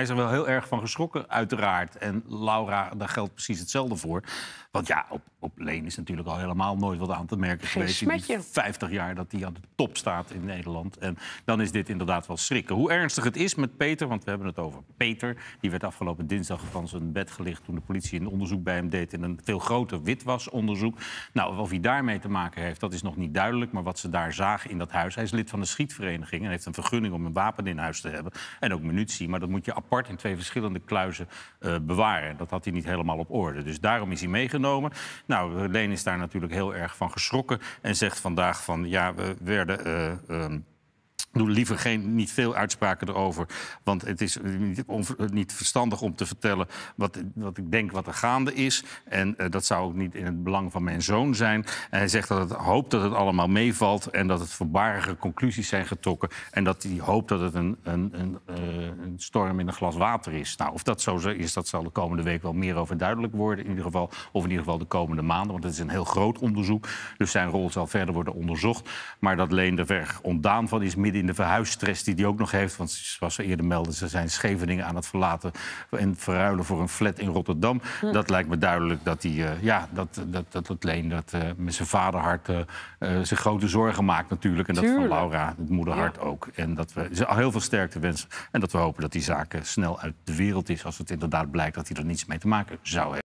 hij is er wel heel erg van geschrokken, uiteraard. En Laura, daar geldt precies hetzelfde voor. Want ja, op, op Leen is natuurlijk al helemaal nooit wat aan te merken geweest. In 50 jaar dat hij aan de top staat in Nederland. En dan is dit inderdaad wel schrikken. Hoe ernstig het is met Peter, want we hebben het over Peter. Die werd afgelopen dinsdag van zijn bed gelicht toen de politie een onderzoek bij hem deed. In een veel groter witwasonderzoek. Nou, of hij daarmee te maken heeft, dat is nog niet duidelijk. Maar wat ze daar zagen in dat huis. Hij is lid van de schietvereniging en heeft een vergunning om een wapen in huis te hebben. En ook munitie, maar dat moet je apart in twee verschillende kluizen eh, bewaren. Dat had hij niet helemaal op orde. Dus daarom is hij meegenomen. Nou, Leen is daar natuurlijk heel erg van geschrokken en zegt vandaag van ja, we werden. Eh, ehm, doe liever geen, niet veel uitspraken erover. Want het is niet, niet verstandig om te vertellen wat, wat, ik denk wat er gaande is. En eh, dat zou ook niet in het belang van mijn zoon zijn. hij zegt dat het hoopt dat het allemaal meevalt. En dat het voorbarige conclusies zijn getrokken. En dat hij hoopt dat het een, een, een, eh, een, storm in een glas water is. Nou, of dat zo is, dat zal de komende week wel meer over duidelijk worden. In ieder geval, of in ieder geval de komende maanden. Want het is een heel groot onderzoek. Dus zijn rol zal verder worden onderzocht. Maar dat Leen ontdaan van is midden in de verhuisstress die hij ook nog heeft. Want zoals we eerder melden, ze zijn Scheveningen aan het verlaten en verruilen voor een flat in Rotterdam. Hm. Dat lijkt me duidelijk dat hij, eh, ja, dat, dat, dat, Leen dat, eh, met zijn vaderhart eh, zich grote zorgen maakt natuurlijk. En dat van Laura, het moederhart ook. En dat we ze heel veel sterkte wensen. En dat we hopen dat die zaak snel uit de wereld is als het inderdaad blijkt dat hij er niets mee te maken zou hebben.